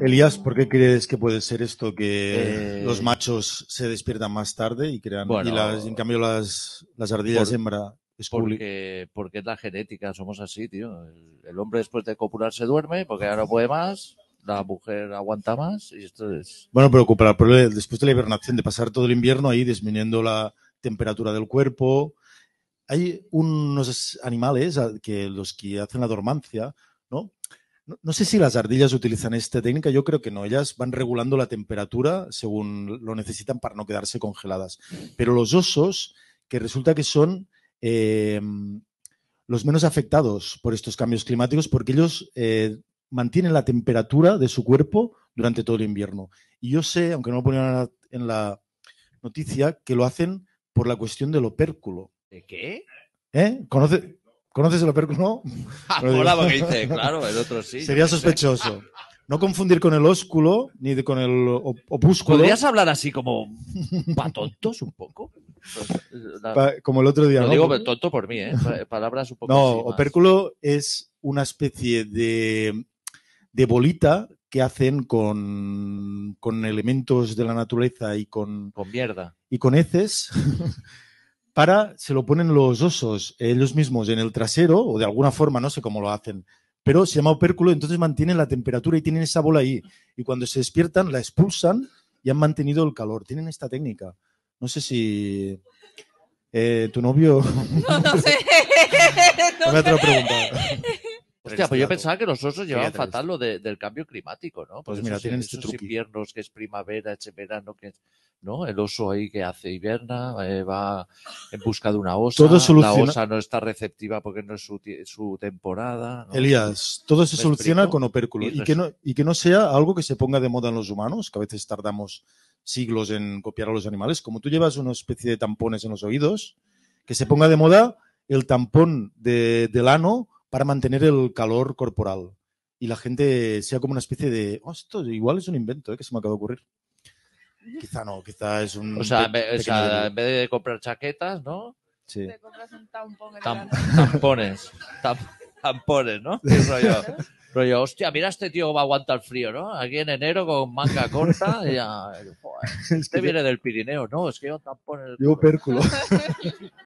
Elías, ¿por qué crees que puede ser esto que eh, los machos se despiertan más tarde y crean y en cambio las, ardillas hembra es porque, porque es la genética, somos así, tío. El, hombre después de copular se duerme porque ya no puede más, la mujer aguanta más y esto es. Bueno, pero después de la hibernación, de pasar todo el invierno ahí disminuyendo la temperatura del cuerpo, hay unos animales que los que hacen la dormancia no, sé si las ardillas utilizan esta técnica, yo creo que no. Ellas van regulando la temperatura según lo necesitan para no quedarse congeladas. Pero los osos, que resulta que son em, los menos afectados por estos cambios climáticos, porque ellos eh, mantienen la temperatura de su cuerpo durante todo el invierno. Y yo sé, aunque no lo ponían en la noticia, que lo hacen por la cuestión del opérculo. ¿De qué? ¿Eh? ¿Conoce? ¿Conoces el opérculo? Hola, porque dice, claro, el otro sí. Sería sospechoso. No confundir con el ósculo ni con el opúsculo. ¿Podrías hablar así como para tontos un poco? como el otro día. ¿no? no digo tonto por mí, ¿eh? Palabras un poco. No, opérculo es una especie de, bolita que hacen con, con, elementos de la naturaleza y con. Con mierda. Y con heces. para, se lo ponen los osos ellos mismos en el trasero o de alguna forma, no sé cómo lo hacen, pero se llama opérculo, entonces mantienen la temperatura y tienen esa bola ahí. Y cuando se despiertan, la expulsan y han mantenido el calor. Tienen esta técnica. No sé si eh, tu novio... No, no sé. me pues yo pensaba que los osos llevaban fatal lo del cambio climático, ¿no? Pues mira, tienen estos inviernos que es primavera, es verano, que ¿no? El oso ahí que hace hiberna, eh, va en busca de una osa. La osa no está receptiva porque no es su, temporada. Elías, todo se soluciona con opérculo Y, que no, y que no sea algo que se ponga de moda en los humanos, que a veces tardamos siglos en copiar a los animales. Como tú llevas una especie de tampones en los oídos, que se ponga de moda el tampón de, del ano para mantener el calor corporal y la gente sea como una especie de, esto igual es un invento ¿eh? que se me acaba de ocurrir. Quizá no, quizá es un... O sea, en vez de comprar chaquetas, ¿no? Sí. Te compras un tampón. tampones. tampones, ¿no? ¿Qué rollo? rollo, hostia, mira este tío va a aguantar el frío, ¿no? Aquí en enero con manga corta, y ya, este viene del Pirineo, ¿no? Es que yo tampones... Yo pérculo.